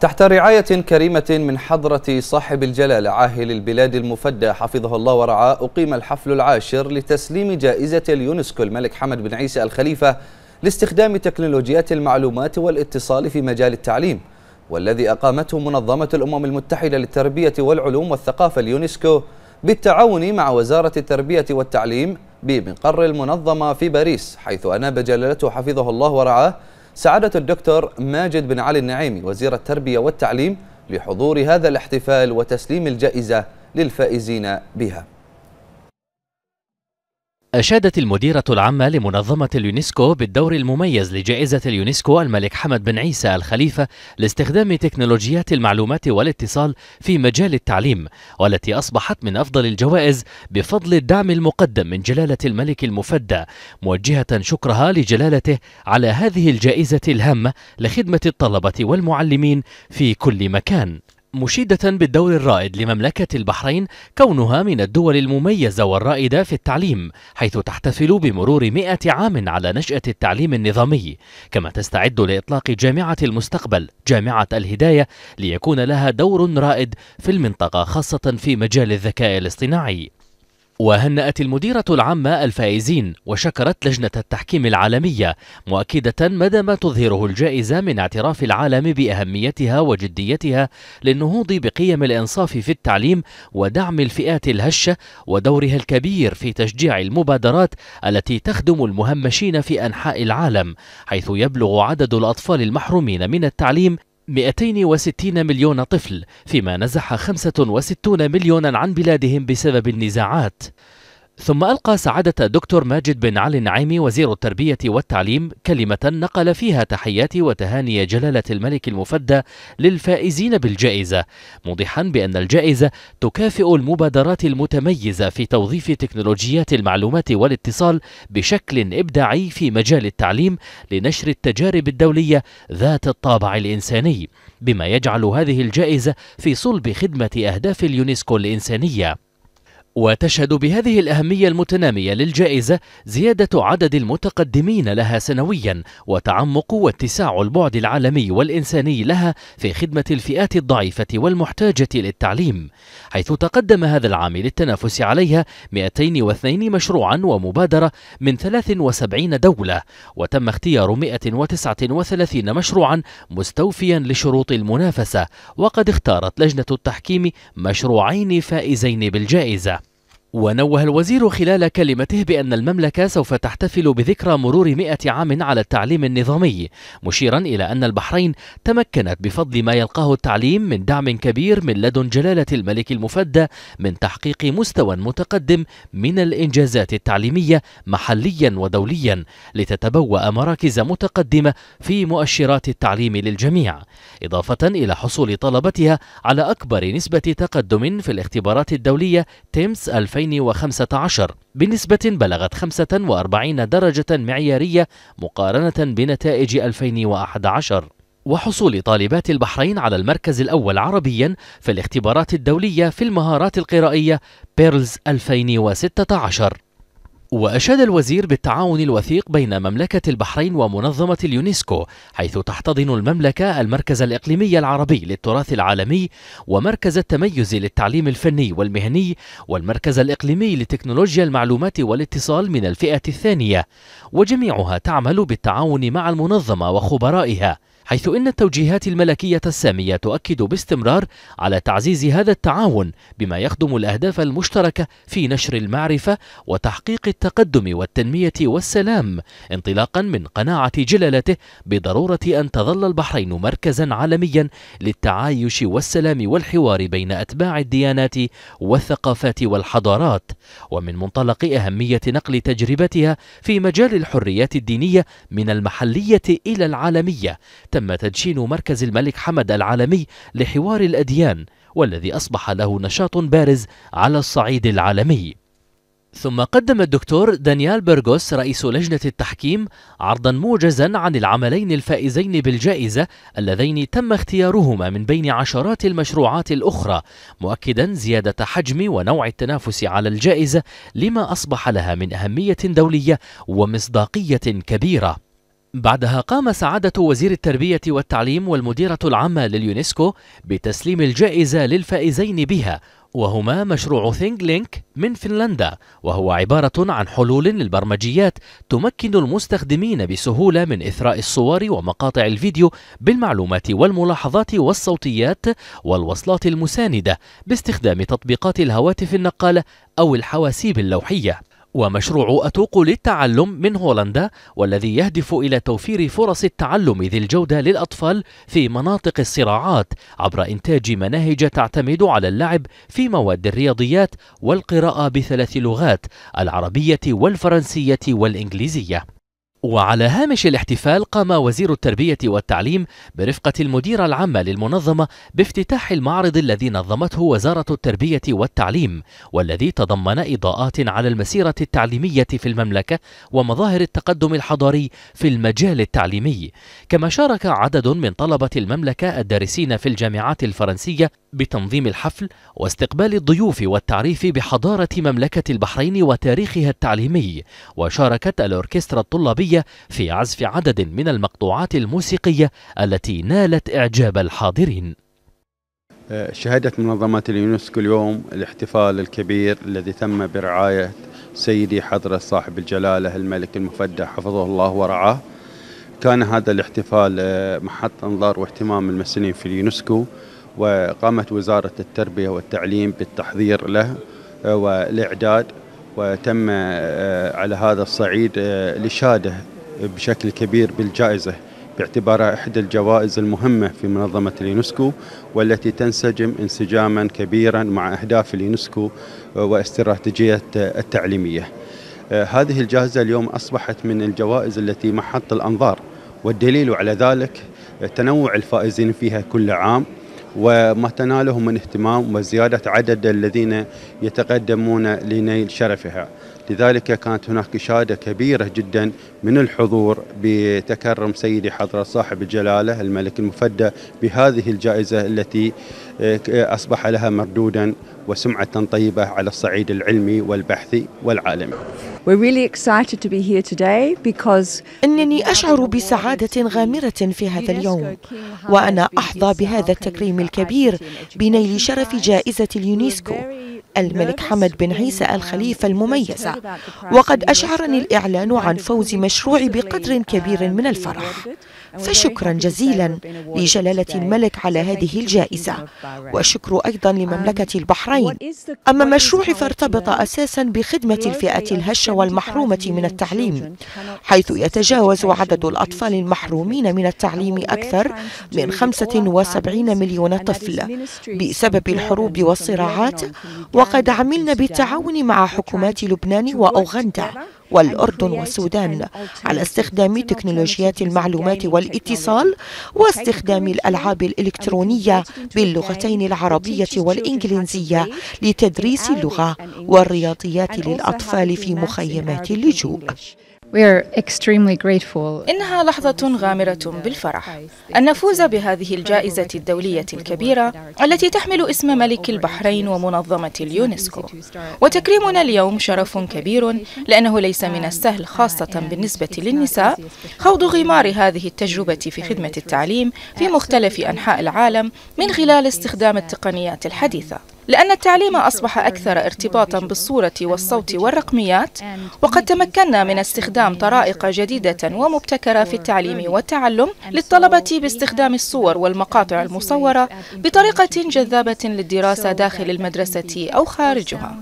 تحت رعاية كريمة من حضرة صاحب الجلالة عاهل البلاد المفدى حفظه الله ورعاه أقيم الحفل العاشر لتسليم جائزة اليونسكو الملك حمد بن عيسى الخليفة لاستخدام تكنولوجيات المعلومات والاتصال في مجال التعليم والذي أقامته منظمة الأمم المتحدة للتربية والعلوم والثقافة اليونسكو بالتعاون مع وزارة التربية والتعليم بمقر المنظمة في باريس حيث أناب جلالته حفظه الله ورعاه سعادة الدكتور ماجد بن علي النعيمي وزير التربية والتعليم لحضور هذا الاحتفال وتسليم الجائزة للفائزين بها أشادت المديرة العامة لمنظمة اليونسكو بالدور المميز لجائزة اليونسكو الملك حمد بن عيسى الخليفة لاستخدام تكنولوجيات المعلومات والاتصال في مجال التعليم والتي أصبحت من أفضل الجوائز بفضل الدعم المقدم من جلالة الملك المفدى موجهة شكرها لجلالته على هذه الجائزة الهامة لخدمة الطلبة والمعلمين في كل مكان مشيدة بالدور الرائد لمملكة البحرين كونها من الدول المميزة والرائدة في التعليم حيث تحتفل بمرور مئة عام على نشأة التعليم النظامي كما تستعد لإطلاق جامعة المستقبل جامعة الهداية ليكون لها دور رائد في المنطقة خاصة في مجال الذكاء الاصطناعي وهنأت المديرة العامة الفائزين وشكرت لجنة التحكيم العالمية مؤكدة مدى ما تظهره الجائزة من اعتراف العالم بأهميتها وجديتها للنهوض بقيم الإنصاف في التعليم ودعم الفئات الهشة ودورها الكبير في تشجيع المبادرات التي تخدم المهمشين في أنحاء العالم حيث يبلغ عدد الأطفال المحرومين من التعليم 260 مليون طفل فيما نزح 65 مليونا عن بلادهم بسبب النزاعات ثم ألقى سعادة دكتور ماجد بن علي النعيمي وزير التربية والتعليم كلمة نقل فيها تحيات وتهاني جلالة الملك المفدى للفائزين بالجائزة موضحا بأن الجائزة تكافئ المبادرات المتميزة في توظيف تكنولوجيات المعلومات والاتصال بشكل إبداعي في مجال التعليم لنشر التجارب الدولية ذات الطابع الإنساني بما يجعل هذه الجائزة في صلب خدمة أهداف اليونسكو الإنسانية وتشهد بهذه الأهمية المتنامية للجائزة زيادة عدد المتقدمين لها سنويا وتعمق واتساع البعد العالمي والإنساني لها في خدمة الفئات الضعيفة والمحتاجة للتعليم حيث تقدم هذا العام للتنافس عليها 202 مشروعا ومبادرة من 73 دولة وتم اختيار 139 مشروعا مستوفيا لشروط المنافسة وقد اختارت لجنة التحكيم مشروعين فائزين بالجائزة ونوه الوزير خلال كلمته بأن المملكة سوف تحتفل بذكرى مرور مئة عام على التعليم النظامي مشيرا إلى أن البحرين تمكنت بفضل ما يلقاه التعليم من دعم كبير من لدن جلالة الملك المفدى من تحقيق مستوى متقدم من الإنجازات التعليمية محليا ودوليا لتتبوأ مراكز متقدمة في مؤشرات التعليم للجميع إضافة إلى حصول طلبتها على أكبر نسبة تقدم في الاختبارات الدولية تيمس 2000 2015 بنسبة بلغت 45 درجة معيارية مقارنة بنتائج 2011 وحصول طالبات البحرين على المركز الأول عربيا في الاختبارات الدولية في المهارات القرائية بيرلز 2016 وأشاد الوزير بالتعاون الوثيق بين مملكة البحرين ومنظمة اليونسكو حيث تحتضن المملكة المركز الإقليمي العربي للتراث العالمي ومركز التميز للتعليم الفني والمهني والمركز الإقليمي لتكنولوجيا المعلومات والاتصال من الفئة الثانية وجميعها تعمل بالتعاون مع المنظمة وخبرائها حيث إن التوجيهات الملكية السامية تؤكد باستمرار على تعزيز هذا التعاون بما يخدم الأهداف المشتركة في نشر المعرفة وتحقيق التقدم والتنمية والسلام انطلاقا من قناعة جلالته بضرورة أن تظل البحرين مركزا عالميا للتعايش والسلام والحوار بين أتباع الديانات والثقافات والحضارات ومن منطلق أهمية نقل تجربتها في مجال الحريات الدينية من المحلية إلى العالمية تم تدشين مركز الملك حمد العالمي لحوار الأديان والذي أصبح له نشاط بارز على الصعيد العالمي ثم قدم الدكتور دانيال بيرغوس رئيس لجنة التحكيم عرضا موجزا عن العملين الفائزين بالجائزة اللذين تم اختيارهما من بين عشرات المشروعات الأخرى مؤكدا زيادة حجم ونوع التنافس على الجائزة لما أصبح لها من أهمية دولية ومصداقية كبيرة بعدها قام سعادة وزير التربية والتعليم والمديرة العامة لليونسكو بتسليم الجائزة للفائزين بها وهما مشروع ثينج لينك من فنلندا وهو عبارة عن حلول للبرمجيات تمكن المستخدمين بسهولة من إثراء الصور ومقاطع الفيديو بالمعلومات والملاحظات والصوتيات والوصلات المساندة باستخدام تطبيقات الهواتف النقالة أو الحواسيب اللوحية ومشروع أتوق للتعلم من هولندا والذي يهدف إلى توفير فرص التعلم ذي الجودة للأطفال في مناطق الصراعات عبر إنتاج مناهج تعتمد على اللعب في مواد الرياضيات والقراءة بثلاث لغات العربية والفرنسية والإنجليزية وعلى هامش الاحتفال قام وزير التربية والتعليم برفقة المديرة العامة للمنظمة بافتتاح المعرض الذي نظمته وزارة التربية والتعليم والذي تضمن إضاءات على المسيرة التعليمية في المملكة ومظاهر التقدم الحضاري في المجال التعليمي كما شارك عدد من طلبة المملكة الدارسين في الجامعات الفرنسية بتنظيم الحفل واستقبال الضيوف والتعريف بحضارة مملكة البحرين وتاريخها التعليمي وشاركت الأوركسترا الطلابية الأمريكية في عزف عدد من المقطوعات الموسيقية التي نالت إعجاب الحاضرين شهدت منظمة اليونسكو اليوم الاحتفال الكبير الذي تم برعاية سيدي حضرة صاحب الجلالة الملك المفدى حفظه الله ورعاه كان هذا الاحتفال آه، محط انظار واهتمام المسنين في اليونسكو وقامت وزارة التربية والتعليم بالتحضير له آه، والإعداد وتم آه، على هذا الصعيد الإشادة آه، بشكل كبير بالجائزة باعتبارها إحدى الجوائز المهمة في منظمة اليونسكو والتي تنسجم انسجاما كبيرا مع أهداف اليونسكو آه، واستراتيجية التعليمية هذه الجائزة اليوم أصبحت من الجوائز التي محط الأنظار والدليل على ذلك تنوع الفائزين فيها كل عام وما تناله من اهتمام وزيادة عدد الذين يتقدمون لنيل شرفها لذلك كانت هناك إشادة كبيرة جدا من الحضور بتكرم سيدي حضرة صاحب الجلالة الملك المفدى بهذه الجائزة التي آه، أصبح لها مردودا وسمعة طيبة على الصعيد العلمي والبحثي والعالمي إنني أشعر بسعادة غامرة في هذا اليوم وأنا أحظى بهذا التكريم الكبير بنيل شرف جائزة اليونسكو الملك حمد بن عيسى um, الخليفة المميزة وقد أشعرني الإعلان عن فوز مشروعي بقدر uh, كبير من الفرح فشكرا جزيلا لجلالة الملك على هذه الجائزة وشكر أيضا um, لمملكة البحرين أما مشروعي فارتبط أساسا بخدمة الفئة الهشة والمحرومة من التعليم حيث يتجاوز عدد الأطفال المحرومين من التعليم أكثر من 75 مليون طفل بسبب الحروب والصراعات وقد عملنا بالتعاون مع حكومات لبنان وأوغندا والأردن والسودان على استخدام تكنولوجيات المعلومات والاتصال واستخدام الألعاب الإلكترونية باللغتين العربية والإنجليزية لتدريس اللغة والرياضيات للأطفال في مخيمات اللجوء إنها لحظة غامرة بالفرح أن نفوز بهذه الجائزة الدولية الكبيرة التي تحمل اسم ملك البحرين ومنظمة اليونسكو وتكريمنا اليوم شرف كبير لأنه ليس من السهل خاصة بالنسبة للنساء خوض غمار هذه التجربة في خدمة التعليم في مختلف أنحاء العالم من خلال استخدام التقنيات الحديثة لأن التعليم أصبح أكثر ارتباطا بالصورة والصوت والرقميات وقد تمكنا من استخدام طرائق جديدة ومبتكرة في التعليم والتعلم للطلبة باستخدام الصور والمقاطع المصورة بطريقة جذابة للدراسة داخل المدرسة أو خارجها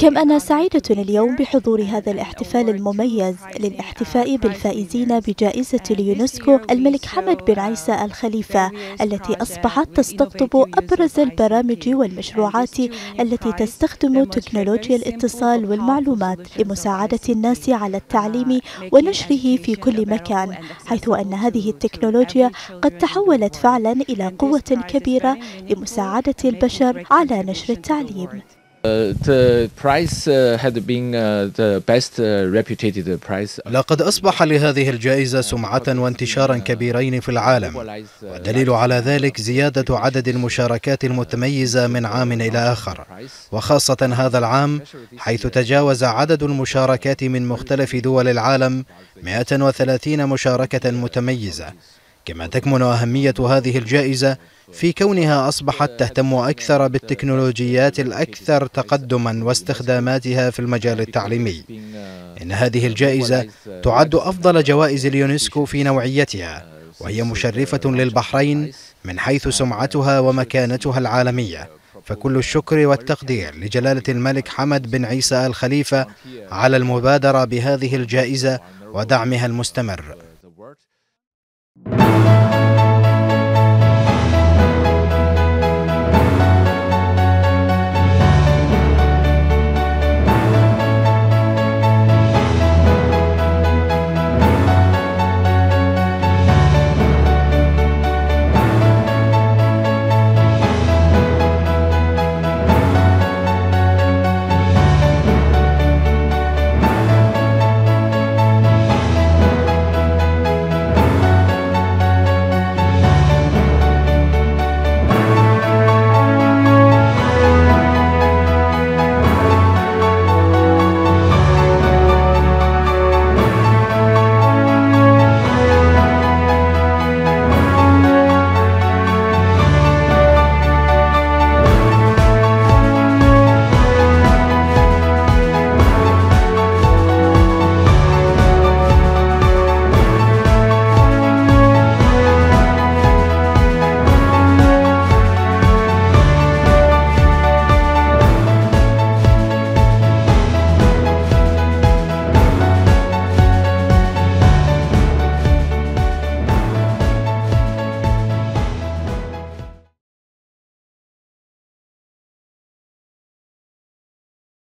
كم أنا سعيدة اليوم بحضور هذا الاحتفال المميز للاحتفاء بالفائزين بجائزة اليونسكو الملك حمد بن عيسى الخليفة التي أصبحت تستقطب أبرز البرامج والمشروعات التي تستخدم تكنولوجيا الاتصال والمعلومات لمساعدة الناس على التعليم ونشره في كل مكان حيث أن هذه التكنولوجيا قد تحولت فعلا إلى قوة كبيرة لمساعدة البشر على نشر التعليم لقد أصبح لهذه الجائزة سمعة وانتشارا كبيرين في العالم والدليل على ذلك زيادة عدد المشاركات المتميزة من عام إلى آخر وخاصة هذا العام حيث تجاوز عدد المشاركات من مختلف دول العالم 130 مشاركة متميزة كما تكمن أهمية هذه الجائزة في كونها أصبحت تهتم أكثر بالتكنولوجيات الأكثر تقدما واستخداماتها في المجال التعليمي إن هذه الجائزة تعد أفضل جوائز اليونسكو في نوعيتها وهي مشرفة للبحرين من حيث سمعتها ومكانتها العالمية فكل الشكر والتقدير لجلالة الملك حمد بن عيسى الخليفة على المبادرة بهذه الجائزة ودعمها المستمر Thank you.